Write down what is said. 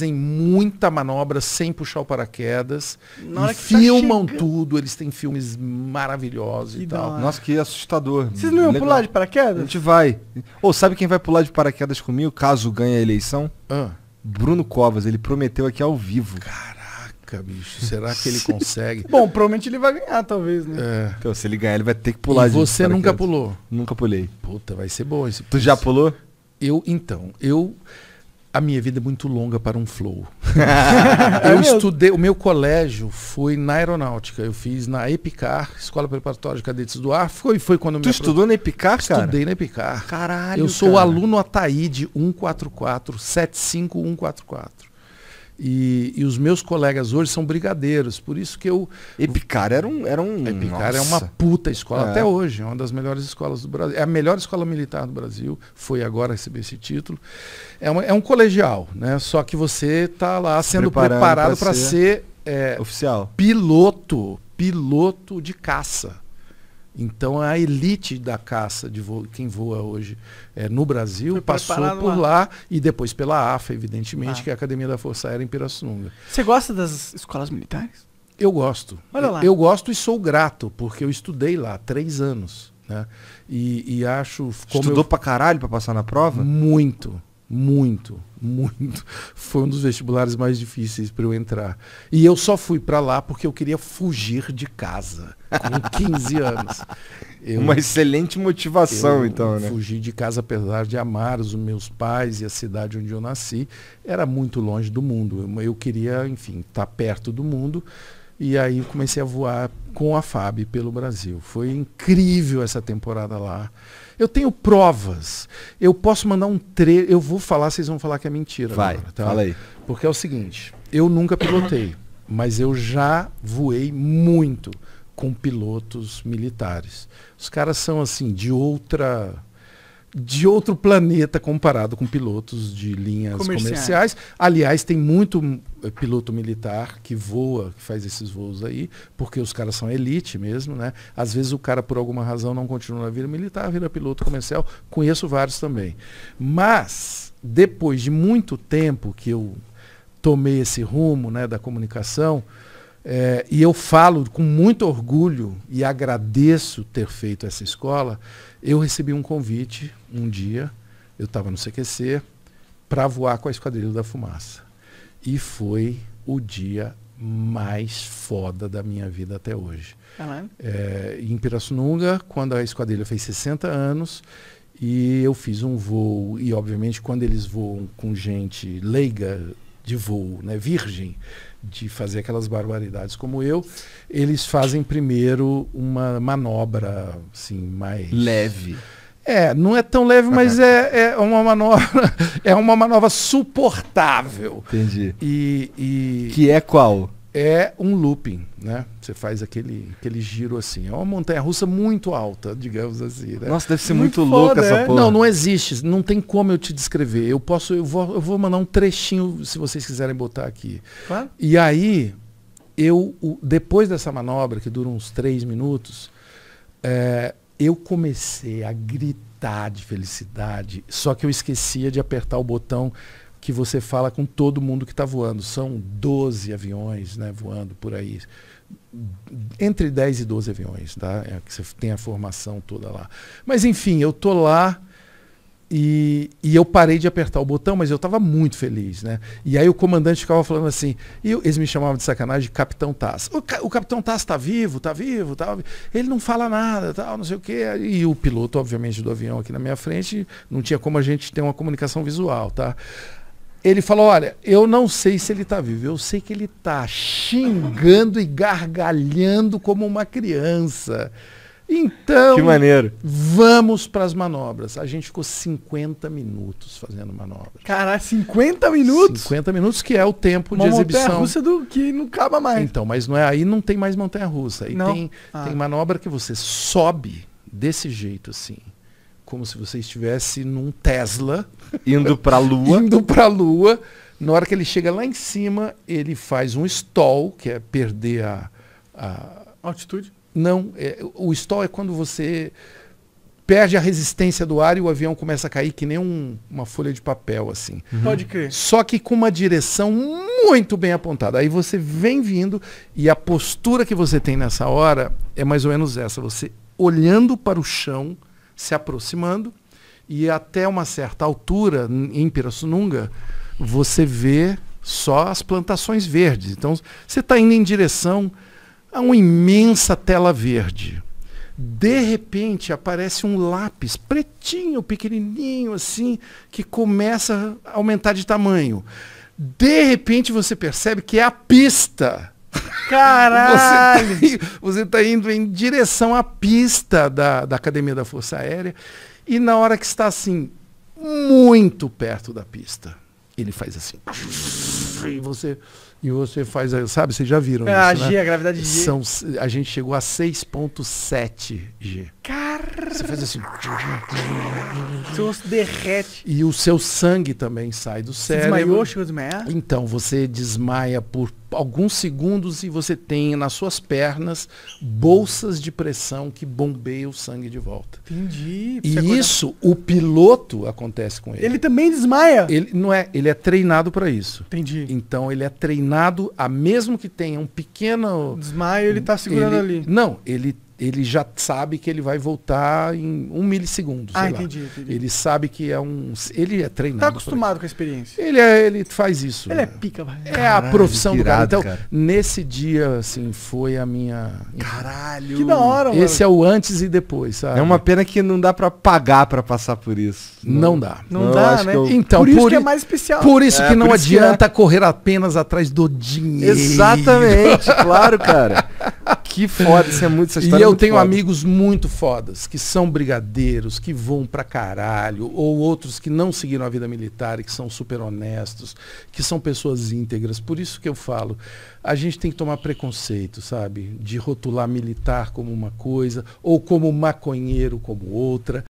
fazem muita manobra sem puxar o paraquedas. Tá filmam tá tudo, eles têm filmes maravilhosos que e tal. Nossa, que assustador. Vocês não iam Legal. pular de paraquedas? A gente vai. Ou oh, sabe quem vai pular de paraquedas comigo, caso ganhe a eleição? Ah. Bruno Covas, ele prometeu aqui ao vivo. Caraca, bicho, será que ele consegue? Bom, provavelmente ele vai ganhar, talvez, né? É. Então, se ele ganhar, ele vai ter que pular e de você nunca pulou? Nunca pulei. Puta, vai ser bom esse. Tu já pulou? Eu, então, eu a minha vida é muito longa para um flow. É eu estudei, o meu colégio foi na aeronáutica. Eu fiz na Epicar, Escola Preparatória de Cadetes do Ar. Foi, foi quando Tu estudou na Epicar, Estudei cara? Estudei na Epicar. Caralho. Eu sou cara. o aluno Ataíde 14475144. E, e, os meus colegas hoje são brigadeiros, por isso que eu. Epicar era um. Era um Epicar é uma puta escola, é. até hoje, é uma das melhores escolas do Brasil. É a melhor escola militar do Brasil, foi agora receber esse título. É, uma, é um colegial, né? Só que você está lá sendo preparado para ser, ser é, oficial. Piloto, piloto de caça. Então a elite da caça de quem voa hoje é, no Brasil passou por lá e depois pela AFA, evidentemente, ah. que é a Academia da Força Aérea em Pirassununga. Você gosta das escolas militares? Eu gosto. Olha lá. Eu, eu gosto e sou grato, porque eu estudei lá três anos. Né? E, e acho. Estudou eu... pra caralho pra passar na prova? Muito. Muito, muito. Foi um dos vestibulares mais difíceis para eu entrar. E eu só fui para lá porque eu queria fugir de casa com 15 anos. Eu, Uma excelente motivação, então, né? Fugir de casa, apesar de amar os meus pais e a cidade onde eu nasci, era muito longe do mundo. Eu, eu queria, enfim, estar tá perto do mundo. E aí comecei a voar com a FAB pelo Brasil. Foi incrível essa temporada lá. Eu tenho provas. Eu posso mandar um tre... Eu vou falar, vocês vão falar que é mentira. Vai, agora, tá? fala aí. Porque é o seguinte, eu nunca pilotei, mas eu já voei muito com pilotos militares. Os caras são assim, de outra de outro planeta comparado com pilotos de linhas comerciais. comerciais. Aliás, tem muito eh, piloto militar que voa, que faz esses voos aí, porque os caras são elite mesmo, né? Às vezes o cara, por alguma razão, não continua na vida militar, vira piloto comercial. Conheço vários também. Mas, depois de muito tempo que eu tomei esse rumo né, da comunicação, é, e eu falo com muito orgulho e agradeço ter feito essa escola. Eu recebi um convite um dia, eu estava no CQC, para voar com a Esquadrilha da Fumaça. E foi o dia mais foda da minha vida até hoje. É, em Pirassununga, quando a esquadrilha fez 60 anos, e eu fiz um voo, e obviamente quando eles voam com gente leiga, de voo, né, virgem de fazer aquelas barbaridades como eu, eles fazem primeiro uma manobra assim mais leve. É, não é tão leve, mas é, é uma manobra é uma manobra suportável. Entendi. E, e... que é qual? é um looping, né? Você faz aquele, aquele giro assim. É uma montanha russa muito alta, digamos assim. Né? Nossa, deve ser muito, muito louca essa é. porra. Não, não existe. Não tem como eu te descrever. Eu posso, eu vou, eu vou mandar um trechinho se vocês quiserem botar aqui. Claro. E aí, eu, depois dessa manobra, que dura uns três minutos, é, eu comecei a gritar de felicidade, só que eu esquecia de apertar o botão que você fala com todo mundo que está voando. São 12 aviões né, voando por aí. Entre 10 e 12 aviões, tá? É que você tem a formação toda lá. Mas enfim, eu tô lá e, e eu parei de apertar o botão, mas eu estava muito feliz, né? E aí o comandante ficava falando assim, e eu, eles me chamavam de sacanagem de Capitão Taz. O, o Capitão Taz está vivo, está vivo, está Ele não fala nada, tal, não sei o quê. E o piloto, obviamente, do avião aqui na minha frente, não tinha como a gente ter uma comunicação visual, tá? ele falou: Olha, eu não sei se ele está vivo, eu sei que ele está xingando e gargalhando como uma criança. Então, que maneiro. vamos para as manobras. A gente ficou 50 minutos fazendo manobras. Caralho, 50 minutos? 50 minutos, que é o tempo uma de exibição. Montanha russa do que não acaba mais. Então, mas não é aí não tem mais montanha russa. Aí não. tem, ah. tem manobra que você sobe desse jeito assim como se você estivesse num Tesla indo para a lua. indo para a lua. Na hora que ele chega lá em cima, ele faz um stall, que é perder a, a... altitude. Não, é, o stall é quando você perde a resistência do ar e o avião começa a cair que nem um, uma folha de papel assim. Uhum. Pode crer. Só que com uma direção muito bem apontada. Aí você vem vindo e a postura que você tem nessa hora é mais ou menos essa, você olhando para o chão se aproximando e até uma certa altura em Pirassununga você vê só as plantações verdes. Então você está indo em direção a uma imensa tela verde. De repente aparece um lápis pretinho, pequenininho assim, que começa a aumentar de tamanho. De repente você percebe que é a pista Caralho! Você está tá indo em direção à pista da, da Academia da Força Aérea e na hora que está assim, muito perto da pista, ele faz assim. E você, e você faz, sabe, vocês já viram é, isso, a né? G, né? a gravidade G. São, a gente chegou a 6.7 G. Caralho! Você faz assim. Seu osso derrete. E o seu sangue também sai do cérebro. desmaiou, chegou a desmaiar? Então, você desmaia por alguns segundos e você tem nas suas pernas bolsas de pressão que bombeiam o sangue de volta. Entendi. E isso, o piloto acontece com ele. Ele também desmaia? Ele não é, ele é treinado para isso. Entendi. Então ele é treinado a mesmo que tenha um pequeno desmaio, ele está segurando ele, ali. Não, ele ele já sabe que ele vai voltar em um milissegundo. Ah, entendi, entendi, Ele sabe que é um. Ele é treinado. Tá acostumado com a experiência. Ele, é, ele faz isso. Ele né? é pica, É a profissão do cara. Então, cara. nesse dia, assim, foi a minha. Caralho! Que da hora, mano. Esse é o antes e depois, sabe? É uma pena que não dá para pagar para passar por isso. Não, não dá. Não, não dá, né? Eu... Então, por, por, isso que é mais especial. Por isso é, que não é- adianta que... correr apenas atrás do dinheiro. Exatamente, claro, cara. Que foda, isso é muito essa história. E é eu é tenho foda. amigos muito fodas, que são brigadeiros, que vão pra caralho, ou outros que não seguiram a vida militar e que são super honestos, que são pessoas íntegras. Por isso que eu falo, a gente tem que tomar preconceito, sabe? De rotular militar como uma coisa, ou como maconheiro como outra,